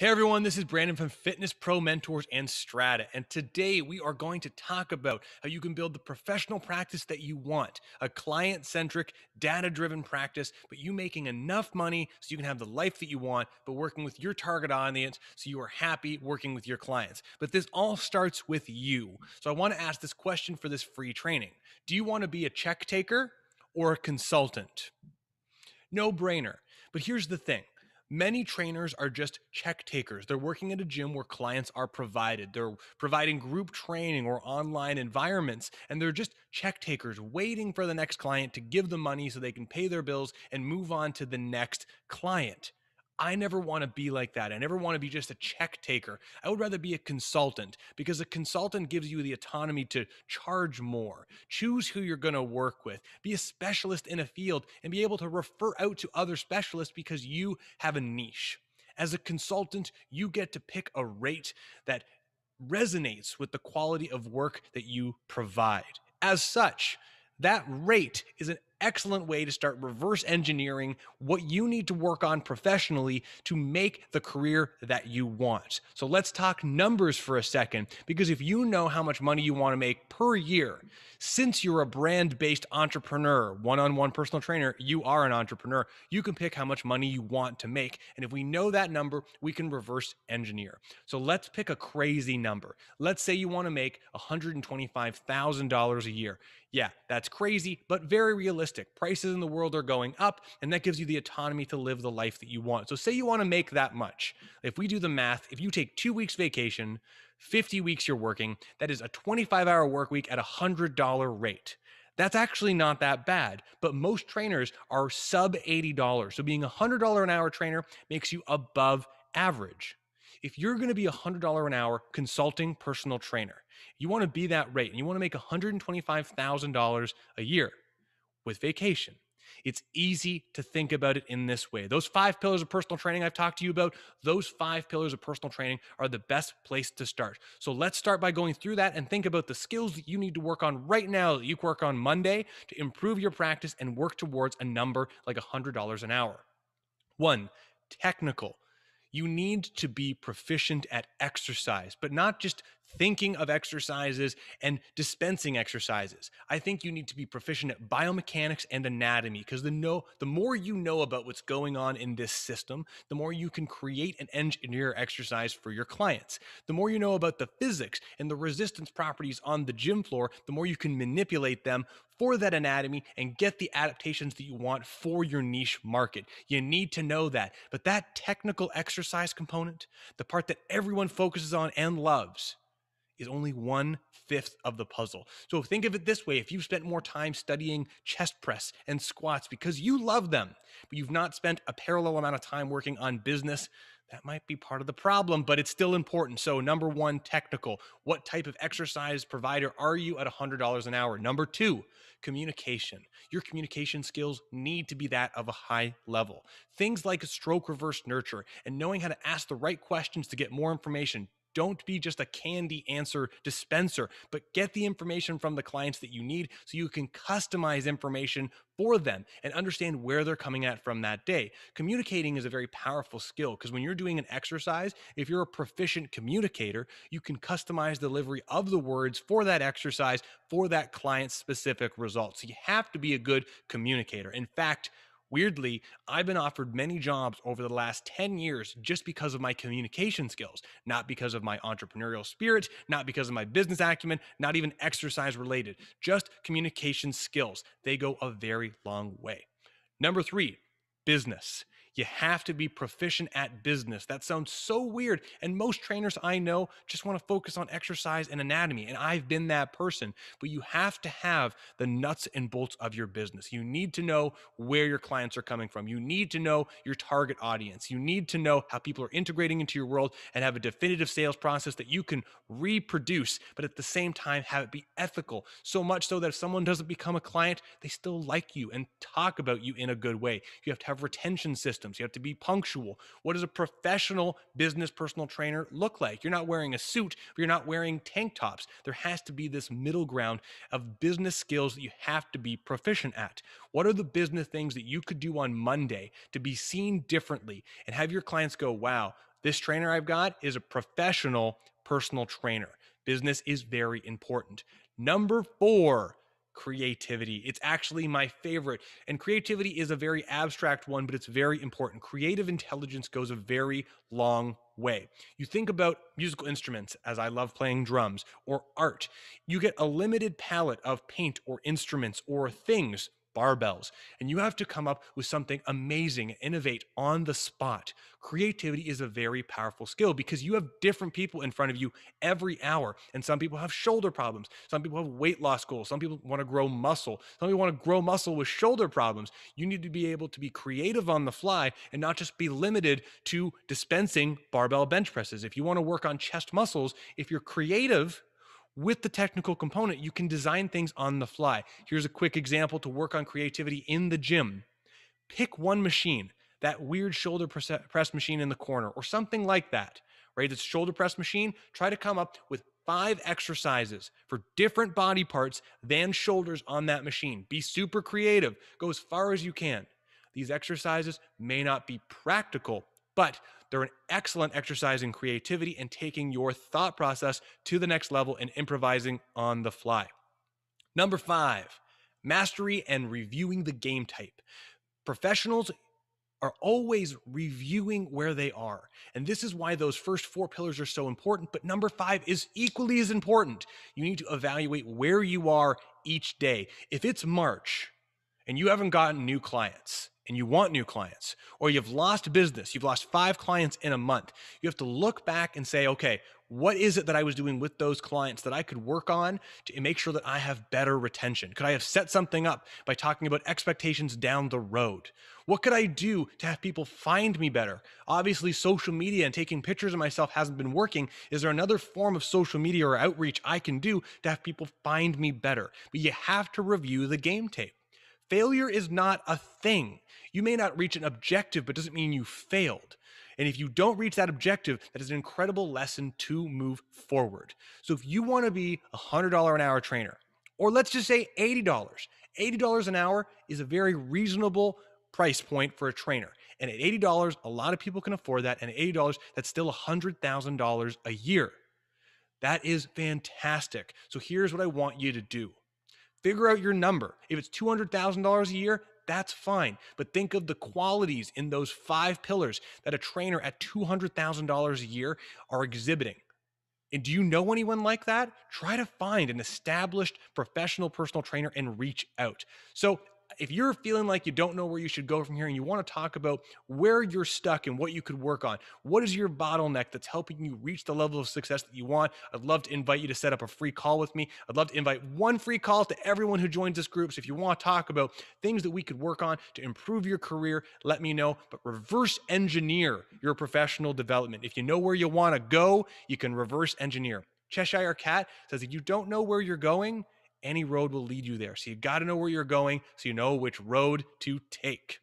Hey everyone, this is Brandon from Fitness Pro Mentors and Strata. And today we are going to talk about how you can build the professional practice that you want a client centric, data driven practice, but you making enough money so you can have the life that you want, but working with your target audience so you are happy working with your clients. But this all starts with you. So I want to ask this question for this free training Do you want to be a check taker or a consultant? No brainer. But here's the thing Many trainers are just check takers. They're working at a gym where clients are provided. They're providing group training or online environments, and they're just check takers waiting for the next client to give them money so they can pay their bills and move on to the next client. I never want to be like that. I never want to be just a check taker. I would rather be a consultant because a consultant gives you the autonomy to charge more, choose who you're going to work with, be a specialist in a field, and be able to refer out to other specialists because you have a niche. As a consultant, you get to pick a rate that resonates with the quality of work that you provide. As such, that rate is an excellent way to start reverse engineering what you need to work on professionally to make the career that you want. So let's talk numbers for a second, because if you know how much money you want to make per year, since you're a brand based entrepreneur, one on one personal trainer, you are an entrepreneur. You can pick how much money you want to make. And if we know that number, we can reverse engineer. So let's pick a crazy number. Let's say you want to make $125,000 a year yeah, that's crazy, but very realistic. Prices in the world are going up, and that gives you the autonomy to live the life that you want. So, say you want to make that much. If we do the math, if you take two weeks vacation, 50 weeks you're working, that is a 25 hour work week at a $100 rate. That's actually not that bad, but most trainers are sub $80. So, being a $100 an hour trainer makes you above average. If you're going to be a $100 an hour consulting personal trainer, you want to be that rate and you want to make $125,000 a year with vacation. It's easy to think about it in this way. Those five pillars of personal training I've talked to you about, those five pillars of personal training are the best place to start. So let's start by going through that and think about the skills that you need to work on right now that you can work on Monday to improve your practice and work towards a number like $100 an hour. One, technical you need to be proficient at exercise, but not just thinking of exercises and dispensing exercises. I think you need to be proficient at biomechanics and anatomy because the no, the more you know about what's going on in this system, the more you can create and engineer exercise for your clients. The more you know about the physics and the resistance properties on the gym floor, the more you can manipulate them for that anatomy and get the adaptations that you want for your niche market. You need to know that. But that technical exercise component, the part that everyone focuses on and loves, is only one fifth of the puzzle. So think of it this way if you've spent more time studying chest press and squats because you love them, but you've not spent a parallel amount of time working on business, that might be part of the problem, but it's still important. So, number one, technical. What type of exercise provider are you at $100 an hour? Number two, communication. Your communication skills need to be that of a high level. Things like stroke reverse nurture and knowing how to ask the right questions to get more information, don't be just a candy answer dispenser, but get the information from the clients that you need so you can customize information for them and understand where they're coming at from that day. Communicating is a very powerful skill because when you're doing an exercise, if you're a proficient communicator, you can customize delivery of the words for that exercise for that client specific results. So you have to be a good communicator. In fact, Weirdly, I've been offered many jobs over the last 10 years just because of my communication skills, not because of my entrepreneurial spirit, not because of my business acumen, not even exercise related, just communication skills. They go a very long way. Number three, business. You have to be proficient at business. That sounds so weird. And most trainers I know just want to focus on exercise and anatomy. And I've been that person. But you have to have the nuts and bolts of your business. You need to know where your clients are coming from. You need to know your target audience. You need to know how people are integrating into your world and have a definitive sales process that you can reproduce, but at the same time, have it be ethical. So much so that if someone doesn't become a client, they still like you and talk about you in a good way. You have to have retention systems systems. You have to be punctual. What does a professional business personal trainer look like? You're not wearing a suit, but you're not wearing tank tops. There has to be this middle ground of business skills that you have to be proficient at. What are the business things that you could do on Monday to be seen differently and have your clients go, wow, this trainer I've got is a professional personal trainer. Business is very important. Number four, creativity. It's actually my favorite. And creativity is a very abstract one, but it's very important. Creative intelligence goes a very long way. You think about musical instruments, as I love playing drums, or art. You get a limited palette of paint or instruments or things barbells. And you have to come up with something amazing, innovate on the spot. Creativity is a very powerful skill because you have different people in front of you every hour. And some people have shoulder problems. Some people have weight loss goals. Some people want to grow muscle. Some people want to grow muscle with shoulder problems. You need to be able to be creative on the fly and not just be limited to dispensing barbell bench presses. If you want to work on chest muscles, if you're creative, with the technical component, you can design things on the fly. Here's a quick example to work on creativity in the gym. Pick one machine, that weird shoulder press machine in the corner, or something like that, right? That's shoulder press machine, try to come up with five exercises for different body parts than shoulders on that machine. Be super creative, go as far as you can. These exercises may not be practical but they're an excellent exercise in creativity and taking your thought process to the next level and improvising on the fly. Number five, mastery and reviewing the game type. Professionals are always reviewing where they are. And this is why those first four pillars are so important. But number five is equally as important. You need to evaluate where you are each day. If it's March and you haven't gotten new clients and you want new clients, or you've lost business, you've lost five clients in a month, you have to look back and say, okay, what is it that I was doing with those clients that I could work on to make sure that I have better retention? Could I have set something up by talking about expectations down the road? What could I do to have people find me better? Obviously, social media and taking pictures of myself hasn't been working. Is there another form of social media or outreach I can do to have people find me better? But you have to review the game tape. Failure is not a thing. You may not reach an objective, but doesn't mean you failed. And if you don't reach that objective, that is an incredible lesson to move forward. So if you want to be a $100 an hour trainer, or let's just say $80, $80 an hour is a very reasonable price point for a trainer. And at $80, a lot of people can afford that. And at $80, that's still $100,000 a year. That is fantastic. So here's what I want you to do Figure out your number. If it's $200,000 a year, that's fine. But think of the qualities in those five pillars that a trainer at $200,000 a year are exhibiting. And do you know anyone like that? Try to find an established professional personal trainer and reach out. So if you're feeling like you don't know where you should go from here and you want to talk about where you're stuck and what you could work on, what is your bottleneck that's helping you reach the level of success that you want? I'd love to invite you to set up a free call with me. I'd love to invite one free call to everyone who joins this group. So if you want to talk about things that we could work on to improve your career, let me know. But reverse engineer your professional development. If you know where you want to go, you can reverse engineer. Cheshire Cat says, if you don't know where you're going, any road will lead you there. So you got to know where you're going so you know which road to take.